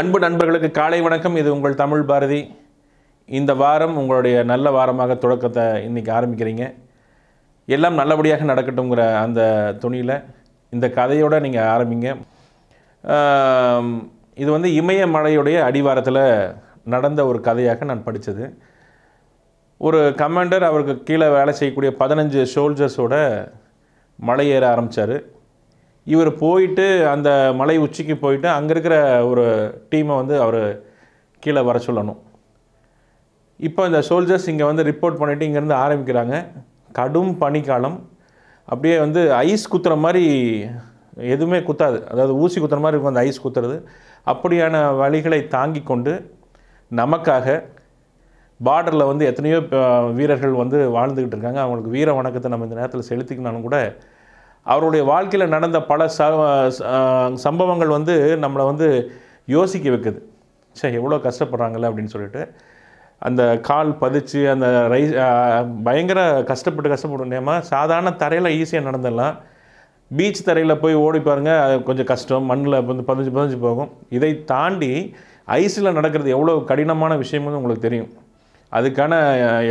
அன்பு நண்பர்களுக்கு காலை வணக்கம் இது உங்கள் தமிழ் பாரதி இந்த வாரம் உங்களுடைய நல்ல வாரமாக தொடக்கத்தை இன்றைக்கி ஆரம்பிக்கிறீங்க எல்லாம் நல்லபடியாக நடக்கட்டுங்கிற அந்த துணியில் இந்த கதையோடு நீங்கள் ஆரம்பிங்க இது வந்து இமயமலையுடைய அடிவாரத்தில் நடந்த ஒரு கதையாக நான் படித்தது ஒரு கமாண்டர் அவருக்கு கீழே வேலை செய்யக்கூடிய பதினஞ்சு சோல்ஜர்ஸோட மலை ஏற ஆரம்பித்தார் இவர் போயிட்டு அந்த மலை உச்சிக்கு போயிட்டு அங்கே இருக்கிற ஒரு டீமை வந்து அவர் கீழே வர சொல்லணும் இப்போ இந்த சோல்ஜர்ஸ் இங்கே வந்து ரிப்போர்ட் பண்ணிவிட்டு இங்கேருந்து ஆரம்பிக்கிறாங்க கடும் பனிக்காலம் அப்படியே வந்து ஐஸ் குத்துற மாதிரி எதுவுமே குத்தாது அதாவது ஊசி குத்துற மாதிரி இருக்கும் அந்த ஐஸ் குத்துறது அப்படியான வழிகளை தாங்கி கொண்டு நமக்காக பார்டரில் வந்து எத்தனையோ வீரர்கள் வந்து வாழ்ந்துக்கிட்டு இருக்காங்க அவங்களுக்கு வீர வணக்கத்தை நம்ம இந்த நேரத்தில் செலுத்திக்கினாலும் கூட அவருடைய வாழ்க்கையில் நடந்த பல ச சம்பவங்கள் வந்து நம்மளை வந்து யோசிக்க வைக்குது சரி எவ்வளோ கஷ்டப்படுறாங்களே அப்படின்னு சொல்லிட்டு அந்த கால் பதிச்சு அந்த ரை பயங்கர கஷ்டப்பட்டு கஷ்டப்படும் முடியாமல் சாதாரண தரையில் ஈஸியாக நடந்துடலாம் பீச் தரையில் போய் ஓடி பாருங்கள் கொஞ்சம் கஷ்டம் மண்ணில் வந்து பதிஞ்சு பதிஞ்சு போகும் இதை தாண்டி ஐஸில் நடக்கிறது எவ்வளோ கடினமான விஷயம்னு உங்களுக்கு தெரியும் அதுக்கான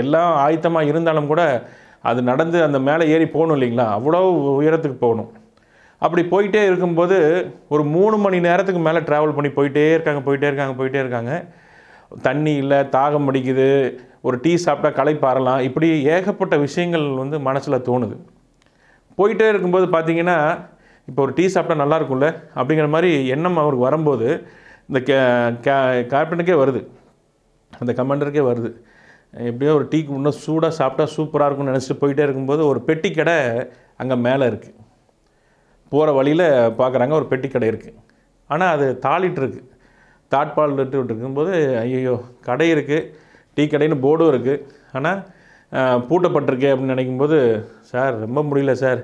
எல்லாம் ஆயத்தமாக இருந்தாலும் கூட அது நடந்து அந்த மேலே ஏறி போகணும் இல்லைங்களா அவ்வளோ உயரத்துக்கு போகணும் அப்படி போயிட்டே இருக்கும்போது ஒரு மூணு மணி நேரத்துக்கு மேலே ட்ராவல் பண்ணி போயிட்டே இருக்காங்க போயிட்டே இருக்காங்க போயிட்டே இருக்காங்க தண்ணி இல்லை தாகம் அடிக்குது ஒரு டீ சாப்பிட்டா பாரலாம் இப்படி ஏகப்பட்ட விஷயங்கள் வந்து மனசில் தோணுது போயிட்டே இருக்கும்போது பார்த்திங்கன்னா இப்போ ஒரு டீ சாப்பிட்டா நல்லாயிருக்கும்ல அப்படிங்கிற மாதிரி எண்ணம் அவருக்கு வரும்போது இந்த கே கே கேப்டனுக்கே வருது அந்த கமாண்டருக்கே வருது எப்படியோ ஒரு டீக்கு முன்னே சூடாக சாப்பிட்டா சூப்பராக இருக்கும்னு நினச்சிட்டு போயிட்டே இருக்கும்போது ஒரு பெட்டி கடை அங்கே மேலே இருக்குது போகிற வழியில் பார்க்குறாங்க ஒரு பெட்டி கடை இருக்குது ஆனால் அது தாளிட்டுருக்கு தாட்பால் விட்டு இருக்கும்போது ஐயோ கடை இருக்குது டீ கடைன்னு போர்டும் இருக்குது ஆனால் பூட்டப்பட்டிருக்கு அப்படின்னு நினைக்கும்போது சார் ரொம்ப முடியல சார்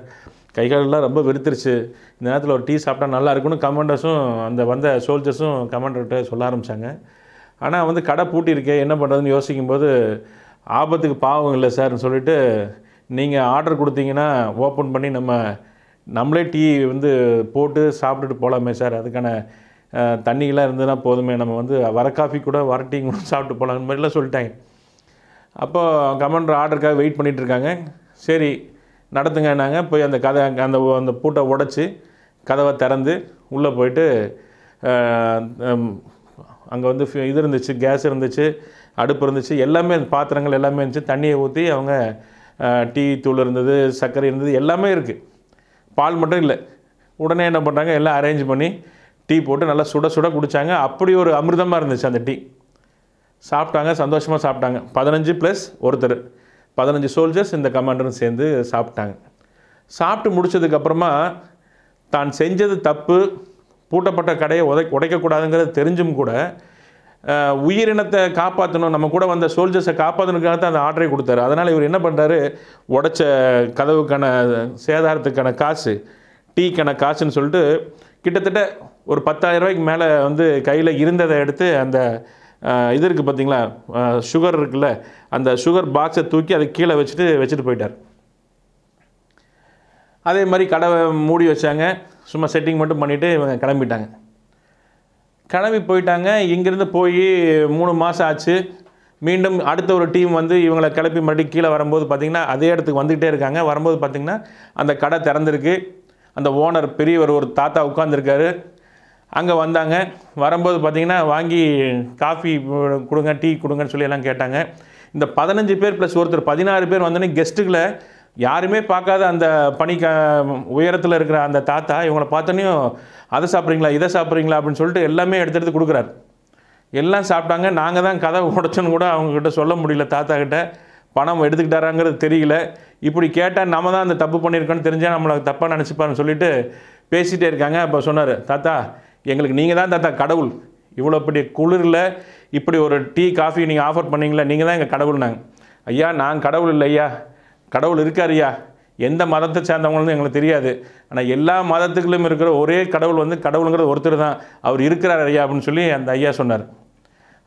கைகாலெலாம் ரொம்ப வெறுத்துருச்சு இந்த நேரத்தில் ஒரு டீ சாப்பிட்டா நல்லா இருக்குன்னு கமாண்டர்ஸும் அந்த வந்த சோல்ஜர்ஸும் கமாண்டர்கிட்ட சொல்ல ஆரம்பித்தாங்க ஆனால் வந்து கடை பூட்டியிருக்கே என்ன பண்ணுறதுன்னு யோசிக்கும்போது ஆபத்துக்கு பாவம் இல்லை சார்னு சொல்லிவிட்டு நீங்கள் ஆர்டர் கொடுத்தீங்கன்னா ஓப்பன் பண்ணி நம்ம நம்மளே டீ வந்து போட்டு சாப்பிட்டுட்டு போகலாமே சார் அதுக்கான தண்ணிகளாக இருந்ததுன்னா போதுமே நம்ம வந்து வர காஃபி கூட வர டீ கூட சாப்பிட்டு போகலாங்கிற மாதிரிலாம் சொல்லிட்டாங்க அப்போது கமெண்டர் ஆர்டருக்காக வெயிட் பண்ணிகிட்ருக்காங்க சரி நடத்துங்க நாங்கள் போய் அந்த கதை அந்த அந்த பூட்டை உடச்சி கதவை திறந்து உள்ளே போயிட்டு அங்கே வந்து இது இருந்துச்சு கேஸ் இருந்துச்சு அடுப்பு இருந்துச்சு எல்லாமே பாத்திரங்கள் எல்லாமே இருந்துச்சு தண்ணியை ஊற்றி அவங்க டீ தூள் இருந்தது சர்க்கரை இருந்தது எல்லாமே இருக்குது பால் மட்டும் இல்லை உடனே என்ன பண்ணுறாங்க எல்லாம் அரேஞ்ச் பண்ணி டீ போட்டு நல்லா சுட சுட குடித்தாங்க அப்படி ஒரு அமிர்தமாக இருந்துச்சு அந்த டீ சாப்பிட்டாங்க சந்தோஷமாக சாப்பிட்டாங்க பதினஞ்சு ப்ளஸ் ஒருத்தர் பதினஞ்சு சோல்ஜர்ஸ் இந்த கமாண்டரும் சேர்ந்து சாப்பிட்டாங்க சாப்பிட்டு முடித்ததுக்கப்புறமா தான் செஞ்சது தப்பு பூட்டப்பட்ட கடையை உதை உடைக்கக்கூடாதுங்கிறது தெரிஞ்சும் கூட உயிரினத்தை காப்பாற்றணும் நம்ம கூட வந்த சோல்ஜர்ஸை காப்பாற்றணுக்காக தான் அந்த ஆர்டரை கொடுத்தாரு அதனால் இவர் என்ன பண்ணுறாரு உடச்ச கதவுக்கான சேதாரத்துக்கான காசு டீக்கான காசுன்னு சொல்லிட்டு கிட்டத்தட்ட ஒரு பத்தாயிரம் ரூபாய்க்கு மேலே வந்து கையில் இருந்ததை எடுத்து அந்த இது இருக்குது பார்த்தீங்களா சுகர் இருக்குல்ல அந்த சுகர் பாக்ஸை தூக்கி அதை கீழே வச்சுட்டு வச்சுட்டு போயிட்டார் அதே மாதிரி கடை மூடி வச்சாங்க சும்மா செட்டிங் மட்டும் பண்ணிவிட்டு இவங்க கிளம்பிட்டாங்க கிளம்பி போயிட்டாங்க இங்கேருந்து போய் மூணு மாதம் ஆச்சு மீண்டும் அடுத்த ஒரு டீம் வந்து இவங்களை கிளப்பி மறுபடியும் கீழே வரும்போது பார்த்திங்கன்னா அதே இடத்துக்கு வந்துக்கிட்டே இருக்காங்க வரும்போது பார்த்திங்கன்னா அந்த கடை திறந்துருக்கு அந்த ஓனர் பெரியவர் ஒரு தாத்தா உட்காந்துருக்காரு அங்கே வந்தாங்க வரும்போது பார்த்திங்கன்னா வாங்கி காஃபி கொடுங்க டீ கொடுங்கன்னு சொல்லி எல்லாம் கேட்டாங்க இந்த பதினஞ்சு பேர் ப்ளஸ் ஒருத்தர் பதினாறு பேர் வந்தோடனே கெஸ்ட்டுகளை யாருமே பார்க்காத அந்த பனி க உயரத்தில் இருக்கிற அந்த தாத்தா இவங்களை பார்த்தோன்னையும் அதை சாப்பிட்றீங்களா இதை சாப்பிட்றீங்களா அப்படின்னு சொல்லிட்டு எல்லாமே எடுத்து எடுத்து கொடுக்குறாரு எல்லாம் சாப்பிட்டாங்க நாங்கள் தான் கதை உடச்சோன்னு கூட அவங்கக்கிட்ட சொல்ல முடியல தாத்தா கிட்ட பணம் எடுத்துக்கிட்டாராங்கிறது தெரியல இப்படி கேட்டால் நம்ம தான் அந்த தப்பு பண்ணியிருக்கோன்னு தெரிஞ்சால் நம்மளை தப்பாக நினச்சிப்பான்னு சொல்லிவிட்டு பேசிகிட்டே இருக்காங்க அப்போ சொன்னார் தாத்தா எங்களுக்கு நீங்கள் தான் தாத்தா கடவுள் இவ்வளோ பெரிய குளிரில் இப்படி ஒரு டீ காஃபி நீங்கள் ஆஃபர் பண்ணிங்களே நீங்கள் தான் எங்கள் கடவுள்னாங்க ஐயா நான் கடவுள் இல்லை ஐயா கடவுள் ஐயா எந்த மதத்தை சேர்ந்தவங்களும் எங்களுக்கு தெரியாது ஆனால் எல்லா மதத்துக்குள்ளும் இருக்கிற ஒரே கடவுள் வந்து கடவுளுங்கிறது ஒருத்தர் தான் அவர் இருக்கிறார் ஐயா அப்படின்னு சொல்லி அந்த ஐயா சொன்னார்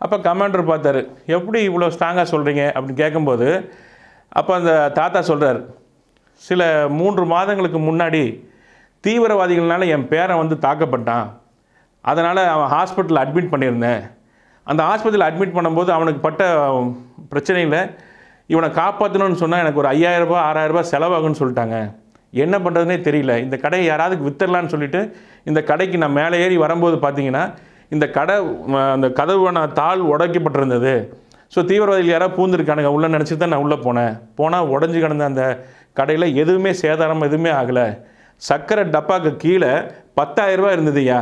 அப்போ கமாண்டர் பார்த்தார் எப்படி இவ்வளோ ஸ்ட்ராங்காக சொல்கிறீங்க அப்படின்னு கேட்கும்போது அப்போ அந்த தாத்தா சொல்கிறார் சில மூன்று மாதங்களுக்கு முன்னாடி தீவிரவாதிகள்னால என் பேரை வந்து தாக்கப்பட்டான் அதனால் அவன் ஹாஸ்பிட்டலில் அட்மிட் பண்ணியிருந்தேன் அந்த ஹாஸ்பிட்டலில் அட்மிட் பண்ணும்போது அவனுக்கு பட்ட பிரச்சனையில் இவனை காப்பாற்றணும்னு சொன்னால் எனக்கு ஒரு ஆறாயிரம் ரூபாய் செலவாகும்னு சொல்லிட்டாங்க என்ன பண்ணுறதுனே தெரியல இந்த கடையை யாராவது வித்துடலான்னு சொல்லிட்டு இந்த கடைக்கு நான் மேலே ஏறி வரும்போது பார்த்தீங்கன்னா இந்த கடை அந்த கதவான தாள் உடைக்கப்பட்டிருந்தது ஸோ தீவிரவாதிகள் யாராவது பூந்துருக்கானுங்க உள்ளே நினச்சி தான் நான் உள்ளே போனேன் போனால் உடஞ்சி கிடந்த அந்த கடையில் எதுவுமே சேதாரம் எதுவுமே ஆகலை சர்க்கரை டப்பாக்கு கீழே பத்தாயிரரூபா ஐயா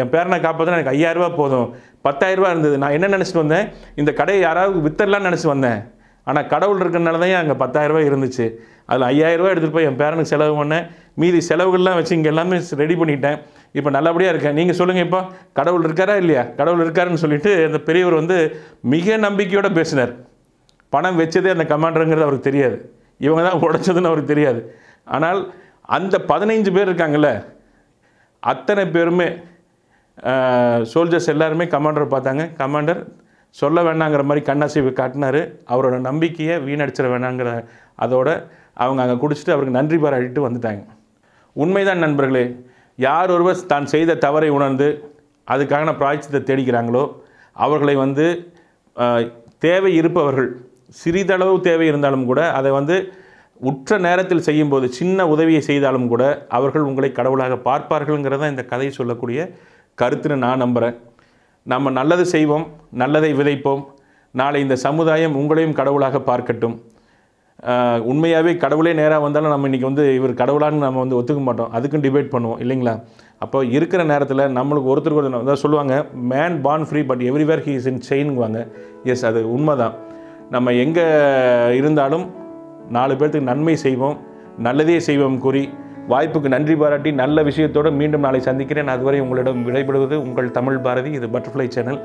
என் பேரனை காப்பாற்றினா எனக்கு ஐயாயிரரூபா போதும் பத்தாயிரரூபா இருந்தது நான் என்ன நினச்சிட்டு வந்தேன் இந்த கடையை யாராவது வித்தரலான்னு நினச்சி வந்தேன் ஆனால் கடவுள் இருக்கிறனால தான் அங்கே பத்தாயிரரூபா இருந்துச்சு அதில் ஐயாயிரரூபா எடுத்துகிட்டு போய் என் பேரனுக்கு செலவு பண்ணேன் மீதி செலவுகள்லாம் வச்சு இங்கே எல்லாமே ரெடி பண்ணிட்டேன் இப்போ நல்லபடியாக இருக்கேன் நீங்கள் சொல்லுங்கள் இப்போ கடவுள் இருக்காரா இல்லையா கடவுள் இருக்காருன்னு சொல்லிட்டு அந்த பெரியவர் வந்து மிக நம்பிக்கையோடு பேசினார் பணம் வச்சதே அந்த கமாண்டருங்கிறது அவருக்கு தெரியாது இவங்க தான் உடைச்சதுன்னு அவருக்கு தெரியாது ஆனால் அந்த பதினைஞ்சு பேர் இருக்காங்கள்ல அத்தனை பேருமே சோல்ஜர்ஸ் எல்லாருமே கமாண்டரை பார்த்தாங்க கமாண்டர் சொல்ல வேண்டாங்கிற மாதிரி கண்ணசைவு காட்டினார் அவரோட நம்பிக்கையை வீணடிச்சிட வேணாங்கிற அதோட அவங்க அங்கே குடிச்சிட்டு அவருக்கு நன்றி பாராட்டிட்டு வந்துட்டாங்க உண்மைதான் நண்பர்களே யார் ஒருவர் தான் செய்த தவறை உணர்ந்து அதுக்கான பிராய்ச்சித்தை தேடிக்கிறாங்களோ அவர்களை வந்து தேவை இருப்பவர்கள் சிறிதளவு தேவை இருந்தாலும் கூட அதை வந்து உற்ற நேரத்தில் செய்யும்போது சின்ன உதவியை செய்தாலும் கூட அவர்கள் உங்களை கடவுளாக பார்ப்பார்கள்ங்கிறத இந்த கதையை சொல்லக்கூடிய கருத்துன்னு நான் நம்புகிறேன் நம்ம நல்லது செய்வோம் நல்லதை விதைப்போம் நாளை இந்த சமுதாயம் உங்களையும் கடவுளாக பார்க்கட்டும் உண்மையாகவே கடவுளே நேராக வந்தாலும் நம்ம இன்றைக்கி வந்து இவர் கடவுளான்னு நம்ம வந்து ஒத்துக்க மாட்டோம் அதுக்கும் டிபேட் பண்ணுவோம் இல்லைங்களா அப்போ இருக்கிற நேரத்தில் நம்மளுக்கு ஒருத்தருக்கு ஒரு தான் சொல்லுவாங்க man born free but everywhere he is in செயின்வாங்க எஸ் அது உண்மை தான் நம்ம எங்கே இருந்தாலும் நாலு பேர்த்துக்கு நன்மை செய்வோம் நல்லதே செய்வோம் குறி வாய்ப்புக்கு நன்றி பாராட்டி நல்ல விஷயத்தோடு மீண்டும் நாளை சந்திக்கிறேன் அதுவரை உங்களிடம் விடைபெறுவது உங்கள் தமிழ் பாரதி இது பட்டர்ஃப்ளை சேனல்